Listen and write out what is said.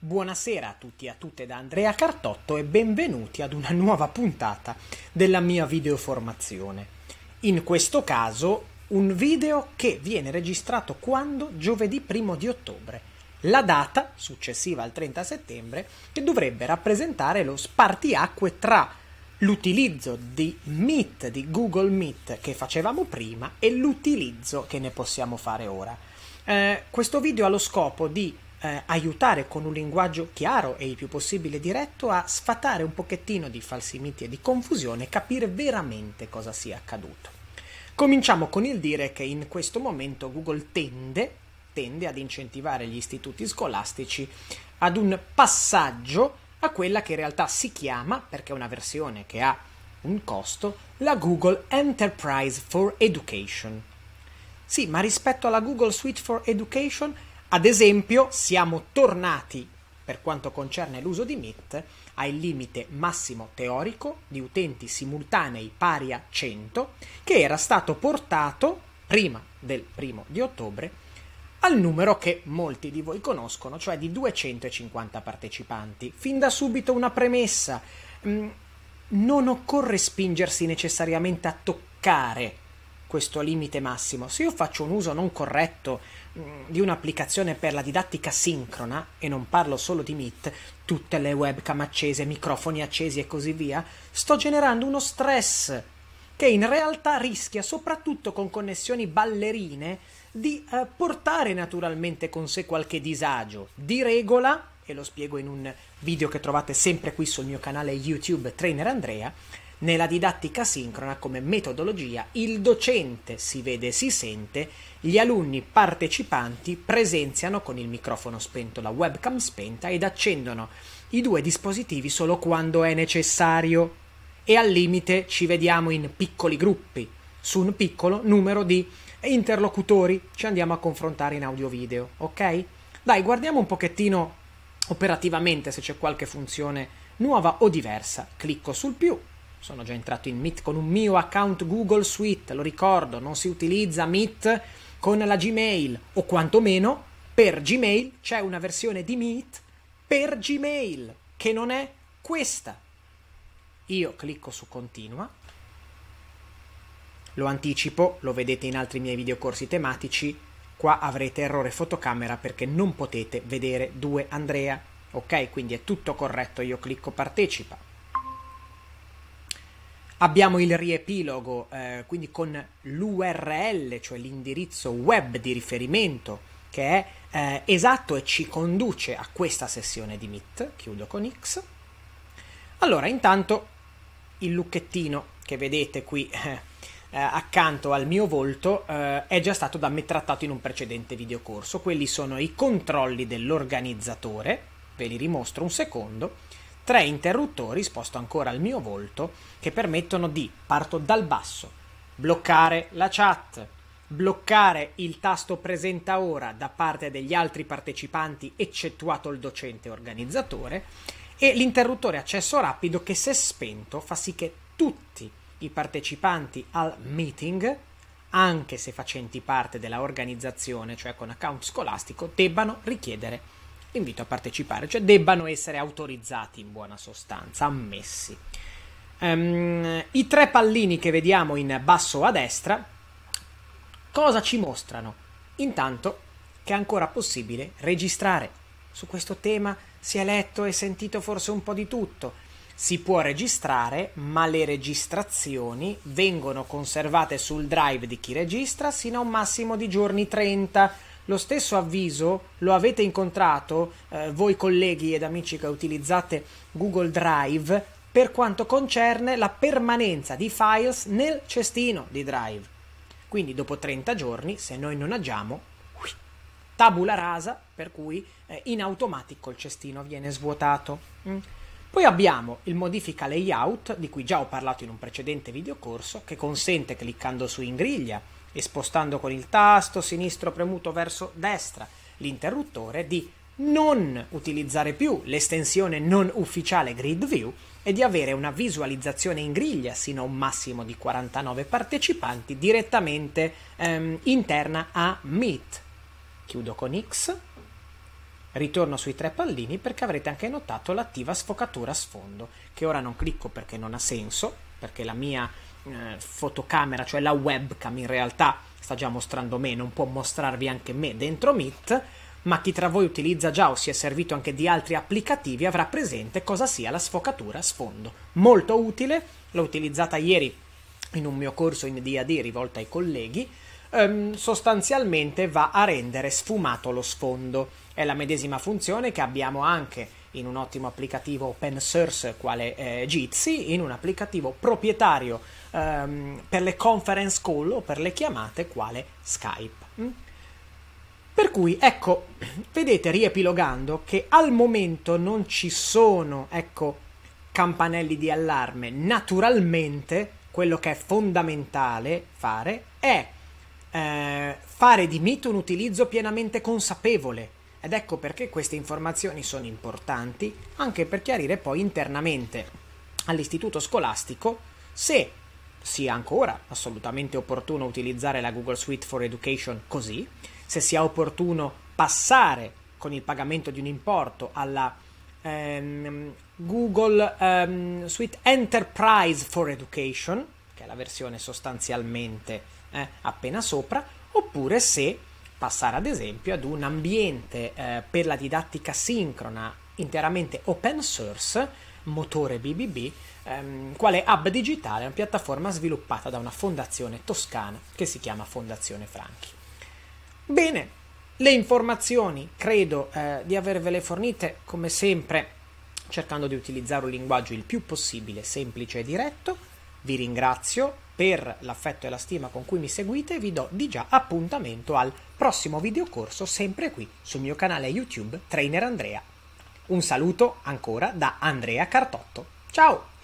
Buonasera a tutti e a tutte da Andrea Cartotto e benvenuti ad una nuova puntata della mia videoformazione. In questo caso un video che viene registrato quando giovedì 1 di ottobre, la data successiva al 30 settembre che dovrebbe rappresentare lo spartiacque tra l'utilizzo di Meet, di Google Meet che facevamo prima e l'utilizzo che ne possiamo fare ora. Eh, questo video ha lo scopo di eh, aiutare con un linguaggio chiaro e il più possibile diretto a sfatare un pochettino di falsi miti e di confusione e capire veramente cosa sia accaduto. Cominciamo con il dire che in questo momento Google tende, tende ad incentivare gli istituti scolastici ad un passaggio a quella che in realtà si chiama, perché è una versione che ha un costo, la Google Enterprise for Education. Sì, ma rispetto alla Google Suite for Education ad esempio, siamo tornati, per quanto concerne l'uso di Meet, al limite massimo teorico di utenti simultanei pari a 100, che era stato portato prima del primo di ottobre al numero che molti di voi conoscono, cioè di 250 partecipanti. Fin da subito una premessa. Mm, non occorre spingersi necessariamente a toccare questo limite massimo. Se io faccio un uso non corretto mm, di un'applicazione per la didattica sincrona, e non parlo solo di Meet, tutte le webcam accese, microfoni accesi e così via, sto generando uno stress che in realtà rischia, soprattutto con connessioni ballerine, di eh, portare naturalmente con sé qualche disagio. Di regola, e lo spiego in un video che trovate sempre qui sul mio canale YouTube Trainer Andrea, nella didattica sincrona come metodologia il docente si vede e si sente, gli alunni partecipanti presenziano con il microfono spento la webcam spenta ed accendono i due dispositivi solo quando è necessario e al limite ci vediamo in piccoli gruppi su un piccolo numero di interlocutori, ci andiamo a confrontare in audio video, ok? Dai, guardiamo un pochettino operativamente se c'è qualche funzione nuova o diversa. Clicco sul più sono già entrato in Meet con un mio account Google Suite, lo ricordo, non si utilizza Meet con la Gmail o quantomeno per Gmail c'è una versione di Meet per Gmail che non è questa. Io clicco su continua. Lo anticipo, lo vedete in altri miei videocorsi tematici. Qua avrete errore fotocamera perché non potete vedere due Andrea. Ok, quindi è tutto corretto, io clicco partecipa. Abbiamo il riepilogo, eh, quindi con l'URL, cioè l'indirizzo web di riferimento che è eh, esatto e ci conduce a questa sessione di Meet. Chiudo con X. Allora, intanto il lucchettino che vedete qui eh, accanto al mio volto eh, è già stato da me trattato in un precedente videocorso. Quelli sono i controlli dell'organizzatore, ve li rimostro un secondo tre interruttori, sposto ancora al mio volto, che permettono di, parto dal basso, bloccare la chat, bloccare il tasto presenta ora da parte degli altri partecipanti, eccettuato il docente organizzatore, e l'interruttore accesso rapido che se spento fa sì che tutti i partecipanti al meeting anche se facenti parte della organizzazione, cioè con account scolastico, debbano richiedere invito a partecipare, cioè debbano essere autorizzati in buona sostanza, ammessi. Um, I tre pallini che vediamo in basso a destra, cosa ci mostrano? Intanto che è ancora possibile registrare. Su questo tema si è letto e sentito forse un po' di tutto. Si può registrare, ma le registrazioni vengono conservate sul drive di chi registra sino a un massimo di giorni 30 lo stesso avviso lo avete incontrato eh, voi colleghi ed amici che utilizzate Google Drive per quanto concerne la permanenza di files nel cestino di Drive. Quindi dopo 30 giorni, se noi non agiamo, tabula rasa, per cui eh, in automatico il cestino viene svuotato. Mm. Poi abbiamo il modifica layout, di cui già ho parlato in un precedente videocorso, che consente cliccando su in griglia e spostando con il tasto sinistro premuto verso destra l'interruttore di non utilizzare più l'estensione non ufficiale Grid View e di avere una visualizzazione in griglia sino a un massimo di 49 partecipanti direttamente ehm, interna a Meet. Chiudo con X, ritorno sui tre pallini perché avrete anche notato l'attiva sfocatura sfondo, che ora non clicco perché non ha senso, perché la mia eh, fotocamera, cioè la webcam in realtà sta già mostrando me, non può mostrarvi anche me dentro Meet, ma chi tra voi utilizza già o si è servito anche di altri applicativi avrà presente cosa sia la sfocatura sfondo. Molto utile, l'ho utilizzata ieri in un mio corso in DAD rivolto ai colleghi, ehm, sostanzialmente va a rendere sfumato lo sfondo. È la medesima funzione che abbiamo anche in un ottimo applicativo open source quale eh, Jitsi, in un applicativo proprietario ehm, per le conference call o per le chiamate quale Skype. Mm? Per cui, ecco, vedete riepilogando che al momento non ci sono, ecco, campanelli di allarme. Naturalmente, quello che è fondamentale fare è eh, fare di Meet un utilizzo pienamente consapevole ed ecco perché queste informazioni sono importanti anche per chiarire poi internamente all'istituto scolastico se sia ancora assolutamente opportuno utilizzare la Google Suite for Education così, se sia opportuno passare con il pagamento di un importo alla ehm, Google ehm, Suite Enterprise for Education, che è la versione sostanzialmente eh, appena sopra, oppure se passare ad esempio ad un ambiente eh, per la didattica sincrona interamente open source, motore BBB, ehm, quale hub digitale, una piattaforma sviluppata da una fondazione toscana che si chiama Fondazione Franchi. Bene, le informazioni credo eh, di avervele fornite come sempre cercando di utilizzare un linguaggio il più possibile semplice e diretto vi ringrazio per l'affetto e la stima con cui mi seguite e vi do di già appuntamento al prossimo videocorso sempre qui sul mio canale YouTube Trainer Andrea. Un saluto ancora da Andrea Cartotto. Ciao!